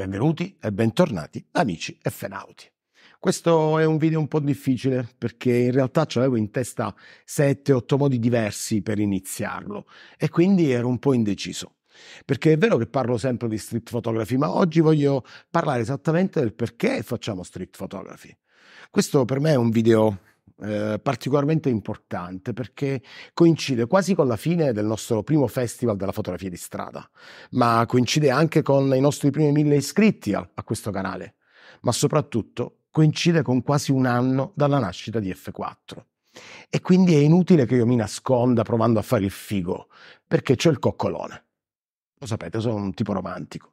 Benvenuti e bentornati amici Fenauti. Questo è un video un po' difficile perché in realtà avevo in testa 7-8 modi diversi per iniziarlo e quindi ero un po' indeciso. Perché è vero che parlo sempre di street photography, ma oggi voglio parlare esattamente del perché facciamo street photography. Questo per me è un video eh, particolarmente importante perché coincide quasi con la fine del nostro primo festival della fotografia di strada, ma coincide anche con i nostri primi mille iscritti a, a questo canale, ma soprattutto coincide con quasi un anno dalla nascita di F4. E quindi è inutile che io mi nasconda provando a fare il figo, perché c'è il coccolone. Lo sapete, sono un tipo romantico.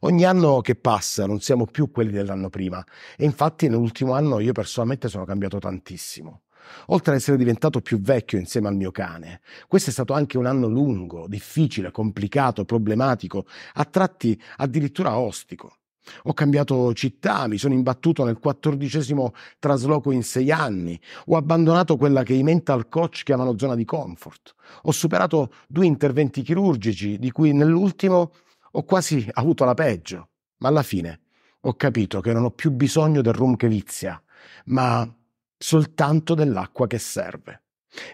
Ogni anno che passa non siamo più quelli dell'anno prima e infatti nell'ultimo anno io personalmente sono cambiato tantissimo. Oltre ad essere diventato più vecchio insieme al mio cane, questo è stato anche un anno lungo, difficile, complicato, problematico, a tratti addirittura ostico. Ho cambiato città, mi sono imbattuto nel quattordicesimo trasloco in sei anni, ho abbandonato quella che i mental coach chiamano zona di comfort, ho superato due interventi chirurgici, di cui nell'ultimo ho quasi avuto la peggio, ma alla fine ho capito che non ho più bisogno del rum che vizia, ma soltanto dell'acqua che serve.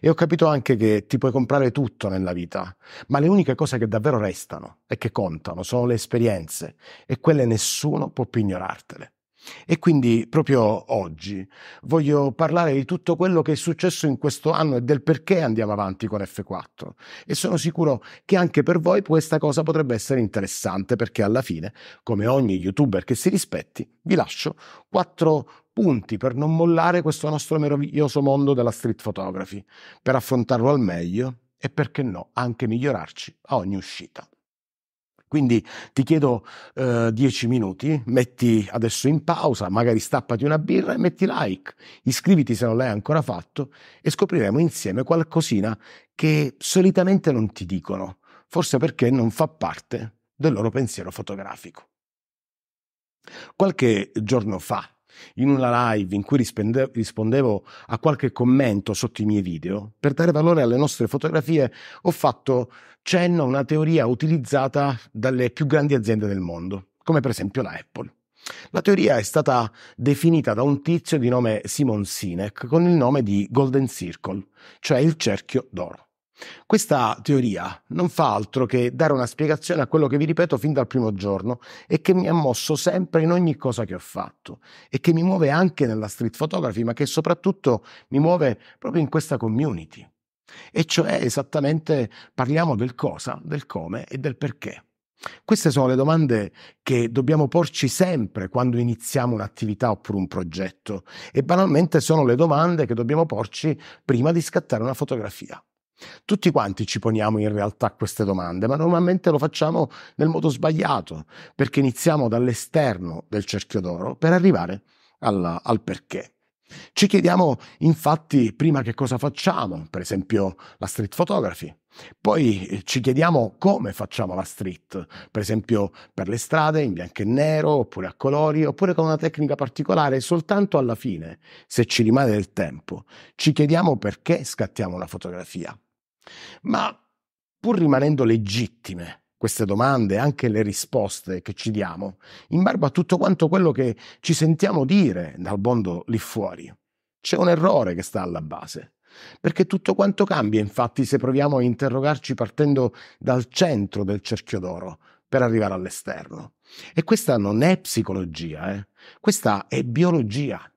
E ho capito anche che ti puoi comprare tutto nella vita, ma le uniche cose che davvero restano e che contano sono le esperienze, e quelle nessuno può più ignorartele. E quindi proprio oggi voglio parlare di tutto quello che è successo in questo anno e del perché andiamo avanti con F4 e sono sicuro che anche per voi questa cosa potrebbe essere interessante perché alla fine, come ogni youtuber che si rispetti, vi lascio quattro punti per non mollare questo nostro meraviglioso mondo della street photography, per affrontarlo al meglio e perché no anche migliorarci a ogni uscita. Quindi ti chiedo eh, dieci minuti, metti adesso in pausa, magari stappati una birra e metti like, iscriviti se non l'hai ancora fatto e scopriremo insieme qualcosina che solitamente non ti dicono, forse perché non fa parte del loro pensiero fotografico. Qualche giorno fa, in una live in cui rispondevo a qualche commento sotto i miei video, per dare valore alle nostre fotografie ho fatto cenno a una teoria utilizzata dalle più grandi aziende del mondo, come per esempio la Apple. La teoria è stata definita da un tizio di nome Simon Sinek con il nome di Golden Circle, cioè il cerchio d'oro. Questa teoria non fa altro che dare una spiegazione a quello che vi ripeto fin dal primo giorno e che mi ha mosso sempre in ogni cosa che ho fatto e che mi muove anche nella street photography, ma che soprattutto mi muove proprio in questa community. E cioè esattamente parliamo del cosa, del come e del perché. Queste sono le domande che dobbiamo porci sempre quando iniziamo un'attività oppure un progetto e banalmente sono le domande che dobbiamo porci prima di scattare una fotografia. Tutti quanti ci poniamo in realtà queste domande, ma normalmente lo facciamo nel modo sbagliato, perché iniziamo dall'esterno del cerchio d'oro per arrivare al, al perché. Ci chiediamo infatti prima che cosa facciamo, per esempio la street photography, poi eh, ci chiediamo come facciamo la street, per esempio per le strade in bianco e nero, oppure a colori, oppure con una tecnica particolare, soltanto alla fine, se ci rimane del tempo, ci chiediamo perché scattiamo la fotografia, ma pur rimanendo legittime queste domande, anche le risposte che ci diamo, in barba a tutto quanto quello che ci sentiamo dire dal mondo lì fuori, c'è un errore che sta alla base. Perché tutto quanto cambia, infatti, se proviamo a interrogarci partendo dal centro del cerchio d'oro per arrivare all'esterno. E questa non è psicologia, eh? questa è biologia.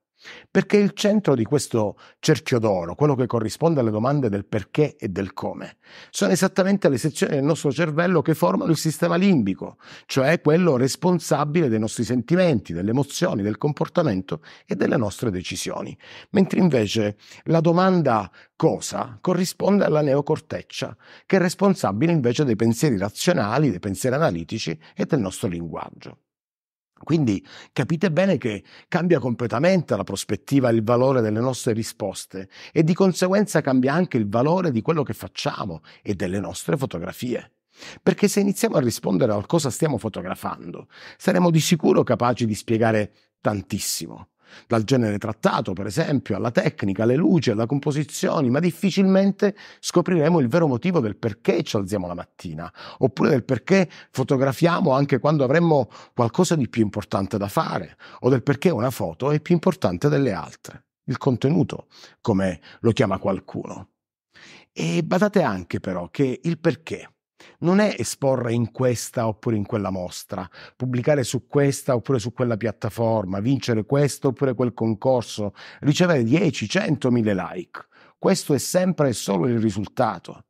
Perché il centro di questo cerchio d'oro, quello che corrisponde alle domande del perché e del come, sono esattamente le sezioni del nostro cervello che formano il sistema limbico, cioè quello responsabile dei nostri sentimenti, delle emozioni, del comportamento e delle nostre decisioni. Mentre invece la domanda cosa corrisponde alla neocorteccia, che è responsabile invece dei pensieri razionali, dei pensieri analitici e del nostro linguaggio. Quindi capite bene che cambia completamente la prospettiva e il valore delle nostre risposte e di conseguenza cambia anche il valore di quello che facciamo e delle nostre fotografie. Perché se iniziamo a rispondere al cosa stiamo fotografando, saremo di sicuro capaci di spiegare tantissimo dal genere trattato, per esempio, alla tecnica, alle luci, alla composizione, ma difficilmente scopriremo il vero motivo del perché ci alziamo la mattina, oppure del perché fotografiamo anche quando avremmo qualcosa di più importante da fare, o del perché una foto è più importante delle altre. Il contenuto, come lo chiama qualcuno. E badate anche però che il perché non è esporre in questa oppure in quella mostra, pubblicare su questa oppure su quella piattaforma, vincere questo oppure quel concorso, ricevere 10, 100, 1000 like. Questo è sempre e solo il risultato.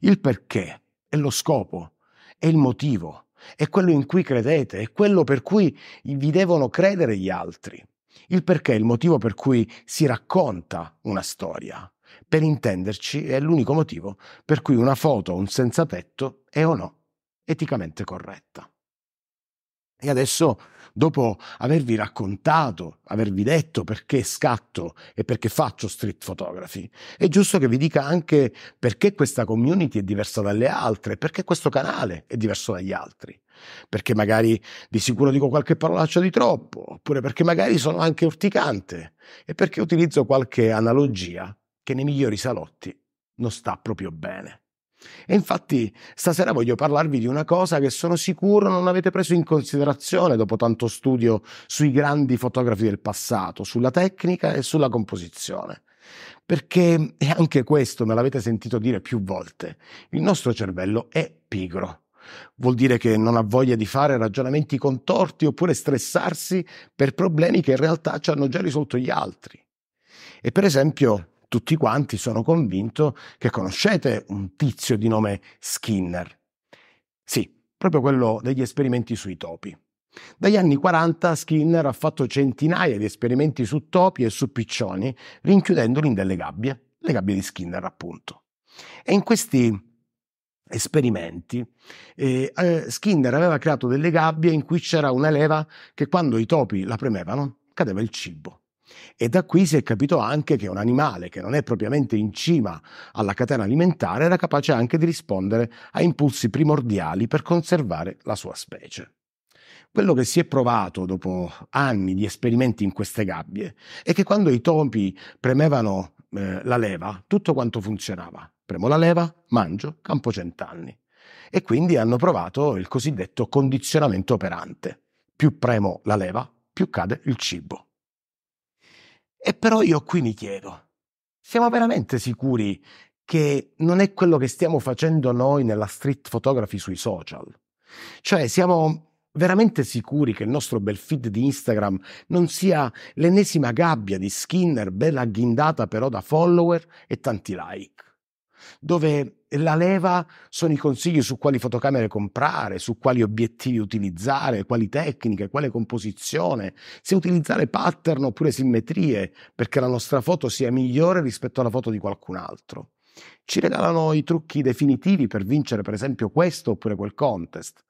Il perché è lo scopo, è il motivo, è quello in cui credete, è quello per cui vi devono credere gli altri. Il perché è il motivo per cui si racconta una storia. Per intenderci, è l'unico motivo per cui una foto un senza tetto è o no eticamente corretta. E adesso, dopo avervi raccontato, avervi detto perché scatto e perché faccio street photography, è giusto che vi dica anche perché questa community è diversa dalle altre, perché questo canale è diverso dagli altri. Perché magari di sicuro dico qualche parolaccia di troppo, oppure perché magari sono anche urticante e perché utilizzo qualche analogia che nei migliori salotti non sta proprio bene. E infatti stasera voglio parlarvi di una cosa che sono sicuro non avete preso in considerazione dopo tanto studio sui grandi fotografi del passato, sulla tecnica e sulla composizione. Perché, e anche questo me l'avete sentito dire più volte, il nostro cervello è pigro. Vuol dire che non ha voglia di fare ragionamenti contorti oppure stressarsi per problemi che in realtà ci hanno già risolto gli altri. E per esempio, tutti quanti sono convinto che conoscete un tizio di nome Skinner. Sì, proprio quello degli esperimenti sui topi. Dagli anni 40 Skinner ha fatto centinaia di esperimenti su topi e su piccioni, rinchiudendoli in delle gabbie, le gabbie di Skinner appunto. E in questi esperimenti, eh, eh Skinner aveva creato delle gabbie in cui c'era una leva che quando i topi la premevano cadeva il cibo. E da qui si è capito anche che un animale che non è propriamente in cima alla catena alimentare era capace anche di rispondere a impulsi primordiali per conservare la sua specie. Quello che si è provato dopo anni di esperimenti in queste gabbie è che quando i topi premevano eh, la leva, tutto quanto funzionava. Premo la leva, mangio, campo cent'anni. E quindi hanno provato il cosiddetto condizionamento operante. Più premo la leva, più cade il cibo. E però io qui mi chiedo, siamo veramente sicuri che non è quello che stiamo facendo noi nella street photography sui social? Cioè siamo veramente sicuri che il nostro bel feed di Instagram non sia l'ennesima gabbia di Skinner bella agghindata però da follower e tanti like? dove la leva sono i consigli su quali fotocamere comprare, su quali obiettivi utilizzare, quali tecniche, quale composizione, se utilizzare pattern oppure simmetrie perché la nostra foto sia migliore rispetto alla foto di qualcun altro. Ci regalano i trucchi definitivi per vincere per esempio questo oppure quel contest.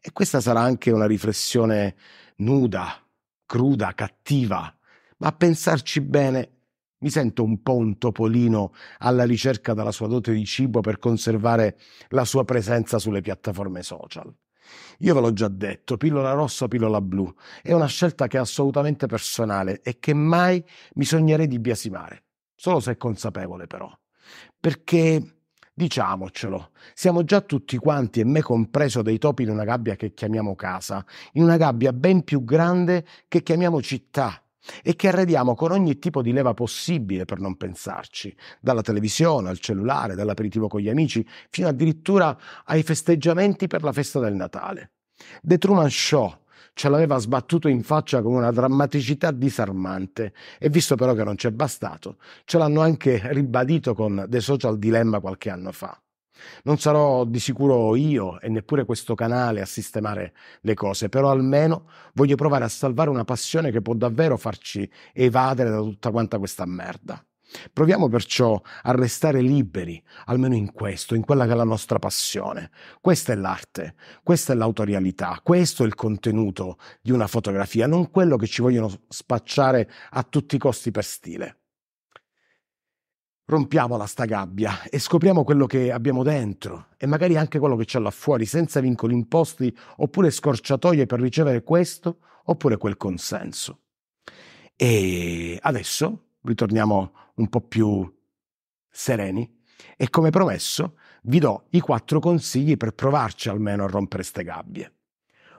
E questa sarà anche una riflessione nuda, cruda, cattiva, ma a pensarci bene mi sento un po' un topolino alla ricerca della sua dote di cibo per conservare la sua presenza sulle piattaforme social. Io ve l'ho già detto, pillola rossa, o pillola blu, è una scelta che è assolutamente personale e che mai mi sognerei di biasimare, solo se consapevole però. Perché, diciamocelo, siamo già tutti quanti, e me compreso, dei topi in una gabbia che chiamiamo casa, in una gabbia ben più grande che chiamiamo città e che arrediamo con ogni tipo di leva possibile per non pensarci, dalla televisione al cellulare, dall'aperitivo con gli amici, fino addirittura ai festeggiamenti per la festa del Natale. The Truman Show ce l'aveva sbattuto in faccia con una drammaticità disarmante e visto però che non ci è bastato, ce l'hanno anche ribadito con The Social Dilemma qualche anno fa. Non sarò di sicuro io e neppure questo canale a sistemare le cose, però almeno voglio provare a salvare una passione che può davvero farci evadere da tutta quanta questa merda. Proviamo perciò a restare liberi, almeno in questo, in quella che è la nostra passione. Questa è l'arte, questa è l'autorialità, questo è il contenuto di una fotografia, non quello che ci vogliono spacciare a tutti i costi per stile. Rompiamola sta gabbia e scopriamo quello che abbiamo dentro e magari anche quello che c'è là fuori, senza vincoli imposti oppure scorciatoie per ricevere questo oppure quel consenso. E adesso ritorniamo un po' più sereni e come promesso vi do i quattro consigli per provarci almeno a rompere ste gabbie.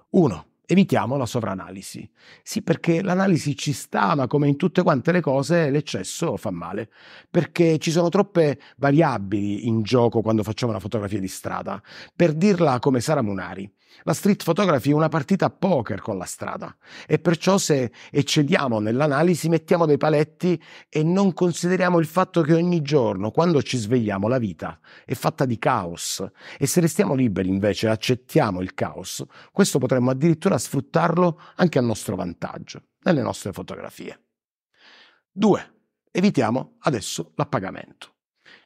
1 evitiamo la sovranalisi. Sì, perché l'analisi ci sta, ma come in tutte quante le cose, l'eccesso fa male, perché ci sono troppe variabili in gioco quando facciamo una fotografia di strada. Per dirla come Sara Munari, la street photography è una partita a poker con la strada e perciò se eccediamo nell'analisi mettiamo dei paletti e non consideriamo il fatto che ogni giorno, quando ci svegliamo, la vita è fatta di caos e se restiamo liberi invece e accettiamo il caos, questo potremmo addirittura sfruttarlo anche a nostro vantaggio, nelle nostre fotografie. 2. Evitiamo adesso l'appagamento.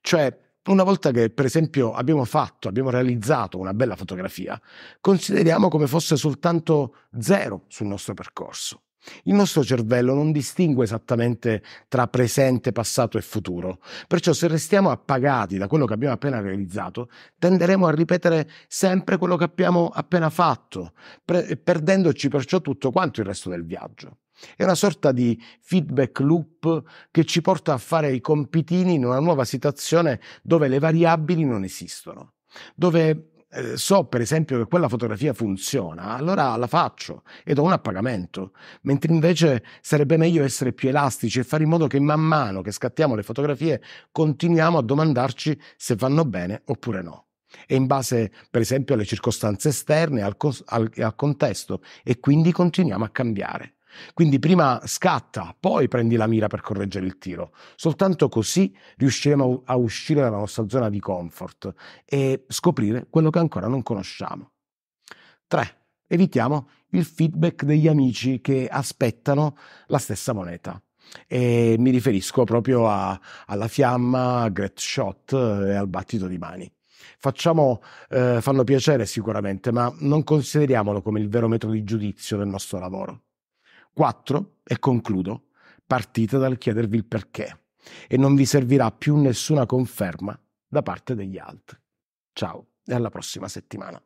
Cioè, una volta che per esempio abbiamo fatto, abbiamo realizzato una bella fotografia, consideriamo come fosse soltanto zero sul nostro percorso. Il nostro cervello non distingue esattamente tra presente, passato e futuro, perciò se restiamo appagati da quello che abbiamo appena realizzato, tenderemo a ripetere sempre quello che abbiamo appena fatto, pre- perdendoci perciò tutto quanto il resto del viaggio. È una sorta di feedback loop che ci porta a fare i compitini in una nuova situazione dove le variabili non esistono, dove eh, so per esempio che quella fotografia funziona, allora la faccio e do un appagamento. mentre invece sarebbe meglio essere più elastici e fare in modo che man mano che scattiamo le fotografie continuiamo a domandarci se vanno bene oppure no. E in base per esempio alle circostanze esterne, al, al, al contesto e quindi continuiamo a cambiare. Quindi prima scatta, poi prendi la mira per correggere il tiro. Soltanto così riusciremo a uscire dalla nostra zona di comfort e scoprire quello che ancora non conosciamo. 3. Evitiamo il feedback degli amici che aspettano la stessa moneta. E mi riferisco proprio a, alla fiamma, a Great Shot eh, e al battito di mani. Facciamo, eh, fanno piacere sicuramente, ma non consideriamolo come il vero metro di giudizio del nostro lavoro. Quattro, e concludo, partite dal chiedervi il perché e non vi servirà più nessuna conferma da parte degli altri. Ciao e alla prossima settimana.